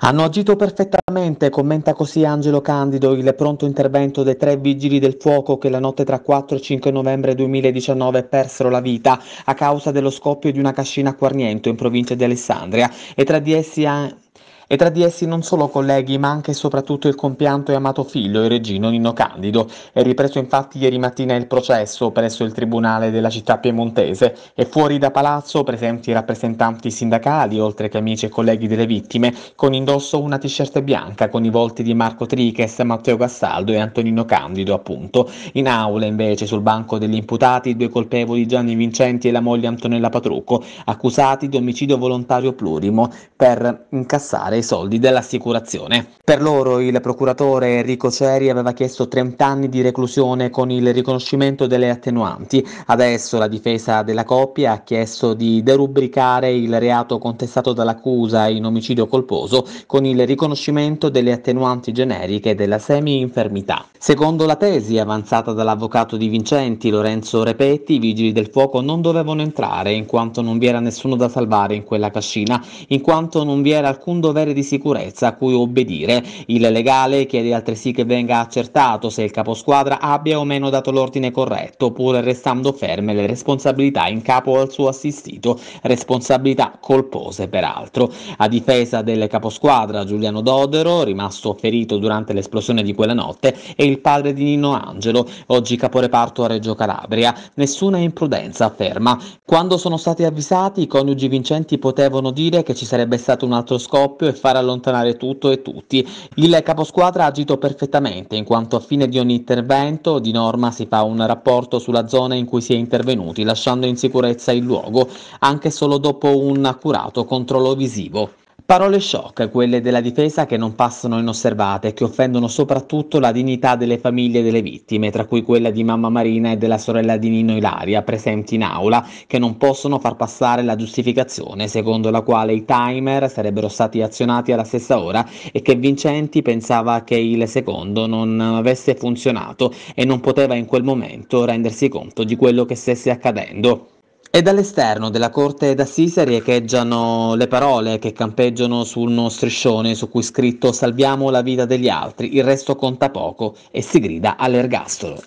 Hanno agito perfettamente, commenta così Angelo Candido, il pronto intervento dei tre vigili del fuoco che la notte tra 4 e 5 novembre 2019 persero la vita a causa dello scoppio di una cascina a Quarniento in provincia di Alessandria e tra di essi ha e tra di essi non solo colleghi ma anche e soprattutto il compianto e amato figlio, il regino Nino Candido. È ripreso infatti ieri mattina il processo presso il Tribunale della città piemontese e fuori da palazzo presenti rappresentanti sindacali, oltre che amici e colleghi delle vittime, con indosso una t-shirt bianca con i volti di Marco Triches, Matteo Castaldo e Antonino Candido appunto. In aula invece sul banco degli imputati i due colpevoli Gianni Vincenti e la moglie Antonella Patrucco, accusati di omicidio volontario plurimo per incassare i soldi dell'assicurazione. Per loro il procuratore Enrico Ceri aveva chiesto 30 anni di reclusione con il riconoscimento delle attenuanti. Adesso la difesa della coppia ha chiesto di derubricare il reato contestato dall'accusa in omicidio colposo con il riconoscimento delle attenuanti generiche della semi-infermità. Secondo la tesi avanzata dall'avvocato di Vincenti Lorenzo Repetti, i vigili del fuoco non dovevano entrare in quanto non vi era nessuno da salvare in quella cascina, in quanto non vi era alcun dovere criteri di sicurezza a cui obbedire. Il legale chiede altresì che venga accertato se il caposquadra abbia o meno dato l'ordine corretto, pur restando ferme le responsabilità in capo al suo assistito, responsabilità colpose peraltro. A difesa del caposquadra Giuliano Dodero, rimasto ferito durante l'esplosione di quella notte, e il padre di Nino Angelo, oggi caporeparto a Reggio Calabria. Nessuna imprudenza, afferma. Quando sono stati avvisati, i coniugi vincenti potevano dire che ci sarebbe stato un altro scoppio e far allontanare tutto e tutti. Il caposquadra ha agito perfettamente in quanto a fine di ogni intervento di norma si fa un rapporto sulla zona in cui si è intervenuti lasciando in sicurezza il luogo anche solo dopo un accurato controllo visivo. Parole shock, quelle della difesa che non passano inosservate e che offendono soprattutto la dignità delle famiglie delle vittime, tra cui quella di mamma Marina e della sorella di Nino Ilaria, presenti in aula, che non possono far passare la giustificazione secondo la quale i timer sarebbero stati azionati alla stessa ora e che Vincenti pensava che il secondo non avesse funzionato e non poteva in quel momento rendersi conto di quello che stesse accadendo. E dall'esterno della corte d'assise riecheggiano le parole che campeggiano su uno striscione su cui è scritto salviamo la vita degli altri, il resto conta poco e si grida all'ergastolo.